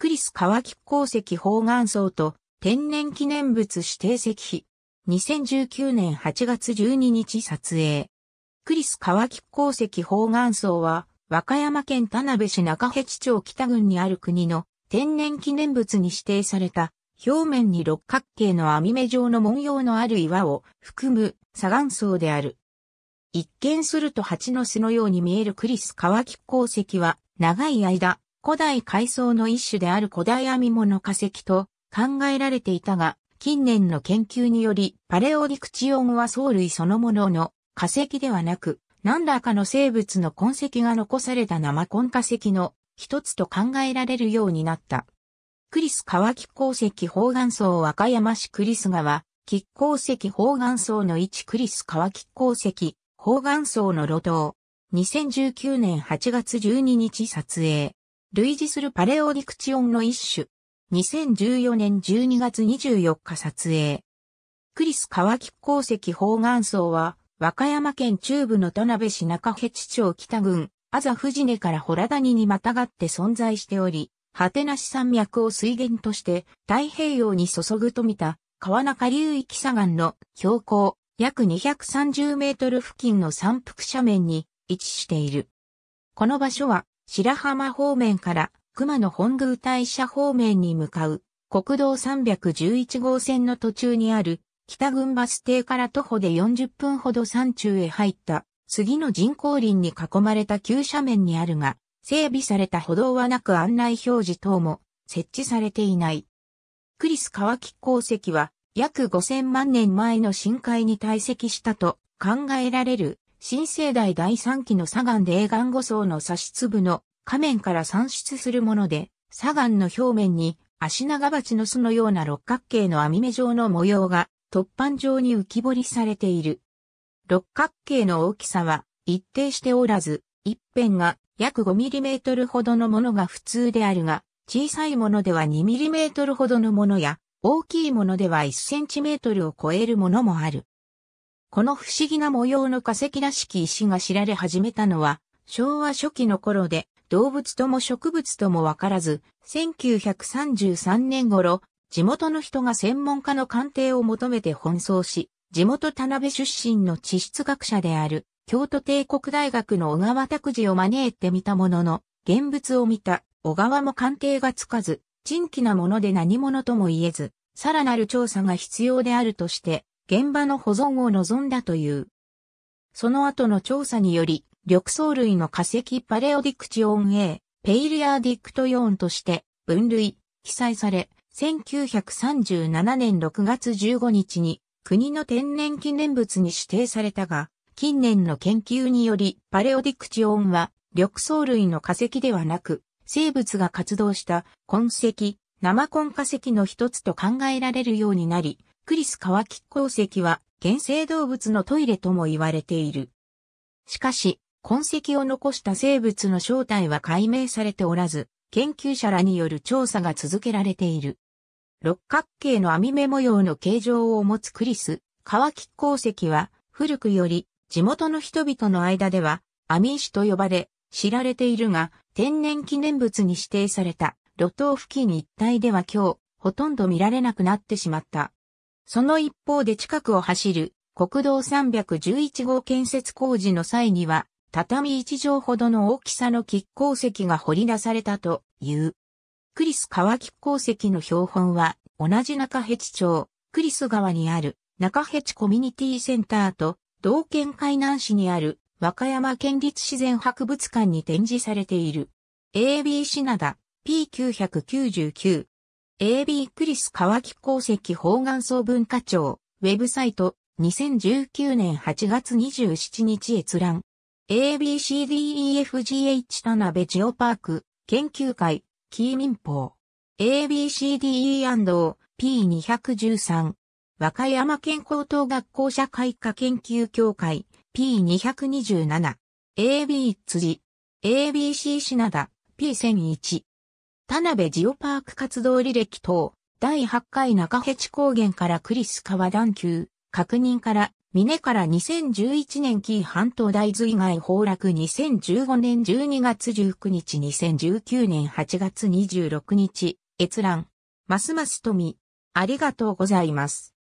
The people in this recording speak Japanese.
クリス川木鉱石方眼層と天然記念物指定石碑。2019年8月12日撮影。クリス川木鉱石方眼層は、和歌山県田辺市中辺地町北郡にある国の天然記念物に指定された表面に六角形の網目状の文様のある岩を含む砂岩層である。一見すると蜂の巣のように見えるクリス川木鉱石は長い間古代海藻の一種である古代編み物化石と考えられていたが、近年の研究により、パレオディクチオンは藻類そのものの化石ではなく、何らかの生物の痕跡が残された生根化石の一つと考えられるようになった。クリス川木鉱石方眼層和歌山市クリス川、木鉱石方眼層の1クリス川木鉱石方眼層の路頭。2019年8月12日撮影。類似するパレオディクチオンの一種。2014年12月24日撮影。クリス川木鉱石方眼層は、和歌山県中部の田辺市中辺地町北郡、あざ藤根からホラ谷にまたがって存在しており、果てなし山脈を水源として太平洋に注ぐと見た川中流域左岸の標高約230メートル付近の山腹斜面に位置している。この場所は白浜方面から熊野本宮大社方面に向かう国道311号線の途中にある北群バス停から徒歩で40分ほど山中へ入った杉の人工林に囲まれた急斜面にあるが整備された歩道はなく案内表示等も設置されていない。クリス川木鉱石は約5000万年前の深海に堆積したと考えられる新生代第3期の砂岩霊岩五層の差し粒の仮面から産出するもので、砂岩の表面に足長鉢の巣のような六角形の網目状の模様が突板状に浮き彫りされている。六角形の大きさは一定しておらず、一辺が約5トルほどのものが普通であるが、小さいものでは2トルほどのものや、大きいものでは1トルを超えるものもある。この不思議な模様の化石らしき石が知られ始めたのは、昭和初期の頃で、動物とも植物ともわからず、1933年頃、地元の人が専門家の鑑定を求めて奔走し、地元田辺出身の地質学者である、京都帝国大学の小川拓司を招いてみたものの、現物を見た小川も鑑定がつかず、珍奇なもので何者とも言えず、さらなる調査が必要であるとして、現場の保存を望んだという。その後の調査により、緑藻類の化石パレオディクチオン A、ペイリアーディクトヨーンとして分類、記載され、1937年6月15日に国の天然記念物に指定されたが、近年の研究によりパレオディクチオンは緑藻類の化石ではなく、生物が活動した痕跡、生根化石の一つと考えられるようになり、クリス乾き鉱石は原生動物のトイレとも言われている。しかし、痕跡を残した生物の正体は解明されておらず、研究者らによる調査が続けられている。六角形の網目模様の形状を持つクリス、乾き鉱石は古くより地元の人々の間では網石と呼ばれ知られているが天然記念物に指定された路頭付近一帯では今日ほとんど見られなくなってしまった。その一方で近くを走る国道311号建設工事の際には、畳1畳ほどの大きさの亀甲石が掘り出されたという。クリス川亀甲石の標本は、同じ中ヘチ町、クリス川にある中ヘチコミュニティセンターと、道県海南市にある和歌山県立自然博物館に展示されている。AB c 灘 P999 AB クリス川木鉱石方眼層文化庁、ウェブサイト、2019年8月27日閲覧。ABCDEFGH 田辺ジオパーク、研究会、キー民法。ABCDE&P213。和歌山県高等学校社会科研究協会、P227。AB 辻。ABC 品田、P1001。田辺ジオパーク活動履歴等、第8回中ヘチ高原からクリス川段丘、確認から峰から2011年紀伊半島大図以外崩落2015年12月19日2019年8月26日閲覧。ますます富。ありがとうございます。